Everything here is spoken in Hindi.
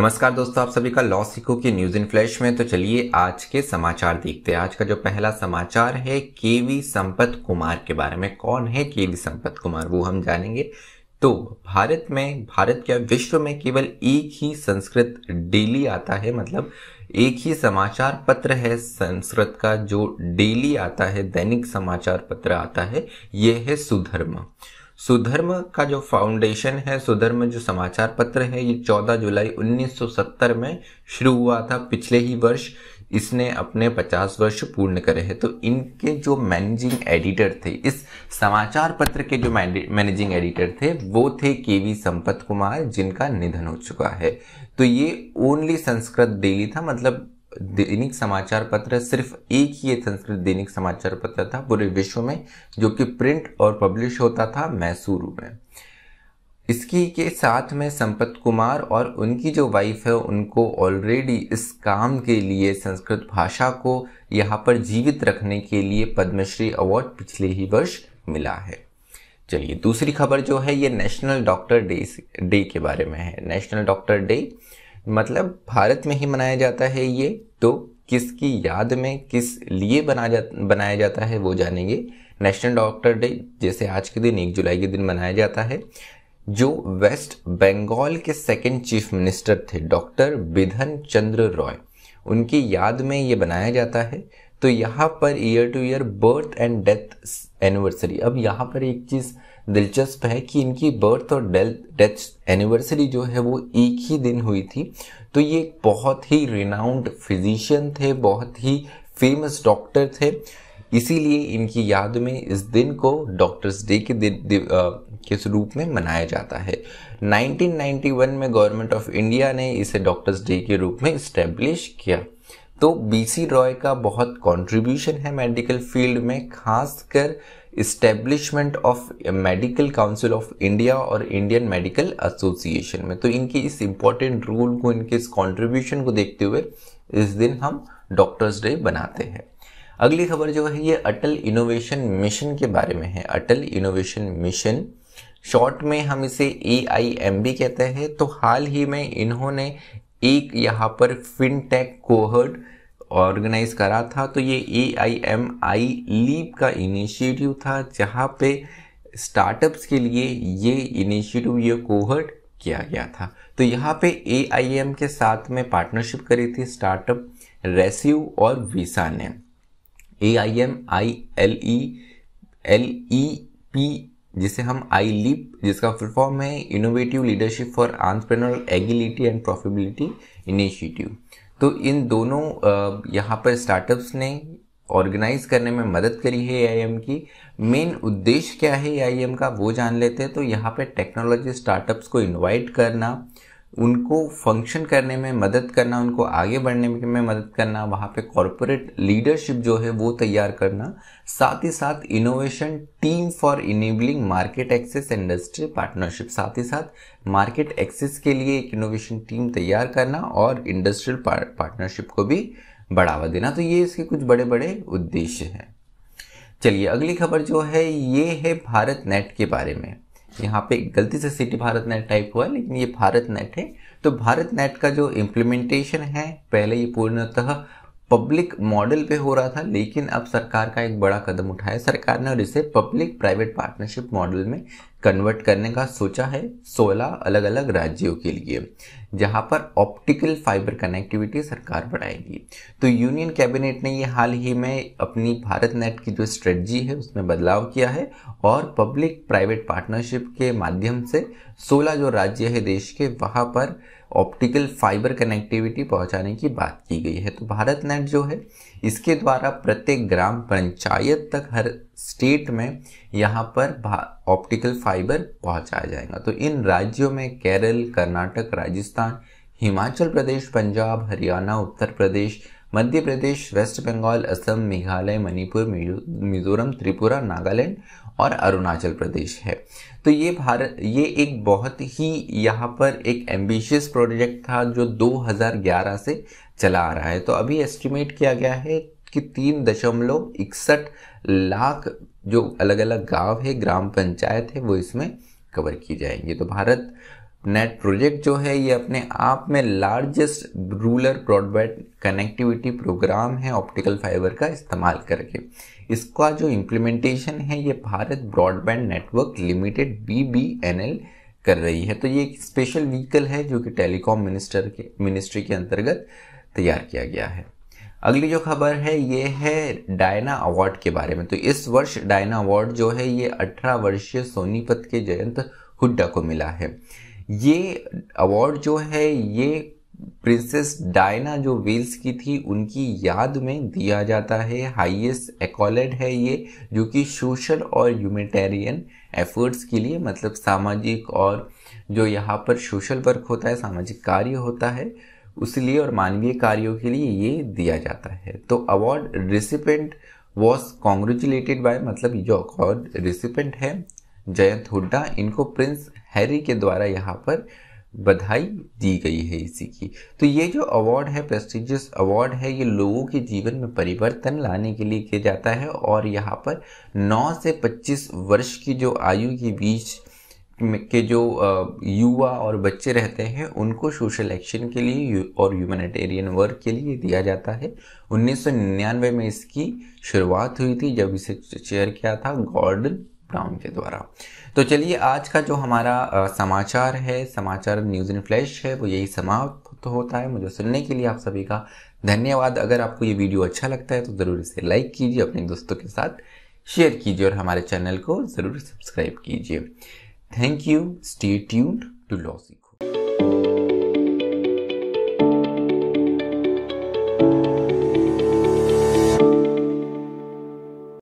नमस्कार दोस्तों आप सभी का लॉ सीखो के न्यूज इन फ्लैश में तो चलिए आज के समाचार देखते हैं आज का जो पहला समाचार है केवी संपत कुमार के बारे में कौन है केवी संपत कुमार वो हम जानेंगे तो भारत में भारत क्या विश्व में केवल एक ही संस्कृत डेली आता है मतलब एक ही समाचार पत्र है संस्कृत का जो डेली आता है दैनिक समाचार पत्र आता है यह है सुधर्मा सुधर्म का जो फाउंडेशन है सुधर्म जो समाचार पत्र है ये 14 जुलाई 1970 में शुरू हुआ था पिछले ही वर्ष इसने अपने 50 वर्ष पूर्ण करे हैं तो इनके जो मैनेजिंग एडिटर थे इस समाचार पत्र के जो मैनेजिंग एडिटर थे वो थे के वी संपत कुमार जिनका निधन हो चुका है तो ये ओनली संस्कृत डेली था मतलब दैनिक समाचार पत्र सिर्फ एक ही संस्कृत दैनिक समाचार पत्र था पूरे विश्व में जो कि प्रिंट और पब्लिश होता था मैसूर में इसकी के साथ में संपत कुमार और उनकी जो वाइफ है उनको ऑलरेडी इस काम के लिए संस्कृत भाषा को यहाँ पर जीवित रखने के लिए पद्मश्री अवार्ड पिछले ही वर्ष मिला है चलिए दूसरी खबर जो है ये नेशनल डॉक्टर डे डे के बारे में है नेशनल डॉक्टर डे मतलब भारत में ही मनाया जाता है ये तो किसकी याद में किस लिए बना जा बनाया जाता है वो जानेंगे नेशनल डॉक्टर डे जैसे आज के दिन एक जुलाई के दिन मनाया जाता है जो वेस्ट बंगाल के सेकेंड चीफ मिनिस्टर थे डॉक्टर बिधन चंद्र रॉय उनकी याद में ये बनाया जाता है तो यहाँ पर year to year birth and death anniversary अब यहाँ पर एक चीज़ दिलचस्प है कि इनकी बर्थ और डेथ डेथ एनिवर्सरी जो है वो एक ही दिन हुई थी तो ये एक बहुत ही रिनाउंड फिजिशियन थे बहुत ही फेमस डॉक्टर थे इसीलिए इनकी याद में इस दिन को डॉक्टर्स डे के दिन के रूप में मनाया जाता है 1991 में गवर्नमेंट ऑफ इंडिया ने इसे डॉक्टर्स डे के रूप में इस्टेब्लिश किया तो बीसी रॉय का बहुत कंट्रीब्यूशन है मेडिकल फील्ड में खासकर establishment of medical council of India और इंडियन मेडिकल एसोसिएशन में तो इनके इस इम्पॉर्टेंट रोल को इनके इस कॉन्ट्रीब्यूशन को देखते हुए इस दिन हम डॉक्टर्स डे बनाते हैं अगली खबर जो है ये अटल इनोवेशन मिशन के बारे में है अटल इनोवेशन मिशन शॉर्ट में हम इसे ए कहते हैं तो हाल ही में इन्होंने एक यहाँ पर फिनटेक कोहर्ड ऑर्गेनाइज करा था तो ये A I M I leap का इनिशिएटिव था जहाँ पे स्टार्टअप्स के लिए ये इनिशिएटिव ये कोहर्ड किया गया था तो यहाँ पे ए आई एम के साथ में पार्टनरशिप करी थी स्टार्टअप रेसिव और वीसा ने A I M I L E L E P जिसे हम आई लीप जिसका फुल फॉर्म है innovative leadership for entrepreneurial agility and profitability initiative तो इन दोनों यहाँ पर स्टार्टअप्स ने ऑर्गेनाइज करने में मदद करी है ए की मेन उद्देश्य क्या है ए का वो जान लेते हैं तो यहाँ पर टेक्नोलॉजी स्टार्टअप्स को इन्वाइट करना उनको फंक्शन करने में मदद करना उनको आगे बढ़ने में मदद करना वहाँ पे कॉरपोरेट लीडरशिप जो है वो तैयार करना साथ ही साथ innovation team for enabling market access industry partnership साथ ही साथ मार्केट एक्सेस के लिए एक इनोवेशन टीम तैयार करना और इंडस्ट्रियल पार्टनरशिप को भी बढ़ावा देना तो ये इसके कुछ बड़े बड़े उद्देश्य हैं चलिए अगली खबर जो है ये है भारत नेट के बारे में तो यहाँ पे गलती से सिटी भारत नेट टाइप हुआ लेकिन ये भारत नेट है तो भारत नेट का जो इम्प्लीमेंटेशन है पहले ये पूर्णतः पब्लिक मॉडल पे हो रहा था लेकिन अब सरकार का एक बड़ा कदम उठाया सरकार ने और इसे पब्लिक प्राइवेट पार्टनरशिप मॉडल में कन्वर्ट करने का सोचा है 16 अलग अलग राज्यों के लिए जहां पर ऑप्टिकल फाइबर कनेक्टिविटी सरकार बढ़ाएगी तो यूनियन कैबिनेट ने ये हाल ही में अपनी भारत नेट की जो स्ट्रेटजी है उसमें बदलाव किया है और पब्लिक प्राइवेट पार्टनरशिप के माध्यम से सोलह जो राज्य है देश के वहाँ पर ऑप्टिकल फाइबर कनेक्टिविटी पहुंचाने की बात की गई है तो भारत नेट जो है इसके द्वारा प्रत्येक ग्राम पंचायत तक हर स्टेट में यहाँ पर ऑप्टिकल फाइबर पहुंचाया जाएगा तो इन राज्यों में केरल कर्नाटक राजस्थान हिमाचल प्रदेश पंजाब हरियाणा उत्तर प्रदेश मध्य प्रदेश वेस्ट बंगाल असम मेघालय मणिपुर मिजोरम त्रिपुरा नागालैंड और अरुणाचल प्रदेश है तो ये भारत ये एक बहुत ही यहाँ पर एक एम्बिशियस प्रोजेक्ट था जो 2011 से चला आ रहा है तो अभी एस्टिमेट किया गया है कि तीन दशमलव इकसठ लाख जो अलग अलग गांव है ग्राम पंचायत है वो इसमें कवर की जाएंगे तो भारत नेट प्रोजेक्ट जो है ये अपने आप में largest rural broadband connectivity programme है ऑप्टिकल फाइबर का इस्तेमाल करके इसका जो इम्प्लीमेंटेशन है ये Bharat broadband network limited B B N L कर रही है तो ये एक स्पेशल व्हीकल है जो कि टेलीकॉम मिनिस्टर के मिनिस्ट्री के अंतर्गत तैयार किया गया है अगली जो खबर है ये है डायना अवार्ड के बारे में तो इस वर्ष डायना अवार्ड जो है ये 18 वर्षीय सोनीपत के जयंत हुड्डा को मिला है ये अवार्ड जो है ये प्रिंसेस डायना जो वेल्स की थी उनकी याद में दिया जाता है हाईएस्ट एकॉलेड है ये जो कि सोशल और ह्यूमेटेरियन एफर्ट्स के लिए मतलब सामाजिक और जो यहाँ पर सोशल वर्क होता है सामाजिक कार्य होता है उस लिए और मानवीय कार्यों के लिए ये दिया जाता है तो award recipient was congratulated by मतलब जो अवार्ड रिसिपेंट है जयंत हुड्डा इनको प्रिंस हैरी के द्वारा यहाँ पर बधाई दी गई है इसी की तो ये जो अवार्ड है प्रेस्टिजियस अवार्ड है ये लोगों के जीवन में परिवर्तन लाने के लिए किया जाता है और यहाँ पर 9 से 25 वर्ष की जो आयु के बीच के जो युवा और बच्चे रहते हैं उनको सोशल एक्शन के लिए और ह्यूमैनिटेरियन वर्क के लिए दिया जाता है 1999 में इसकी शुरुआत हुई थी जब इसे चेयर किया था गॉर्डन ब्राउन के द्वारा तो चलिए आज का जो हमारा समाचार है समाचार न्यूज़ इन फ्लैश है वो यही समाप्त होता है मुझे सुनने के लिए आप सभी का धन्यवाद अगर आपको ये वीडियो अच्छा लगता है तो ज़रूर इसे लाइक कीजिए अपने दोस्तों के साथ शेयर कीजिए और हमारे चैनल को ज़रूर सब्सक्राइब कीजिए thank you stay tuned to लॉसिको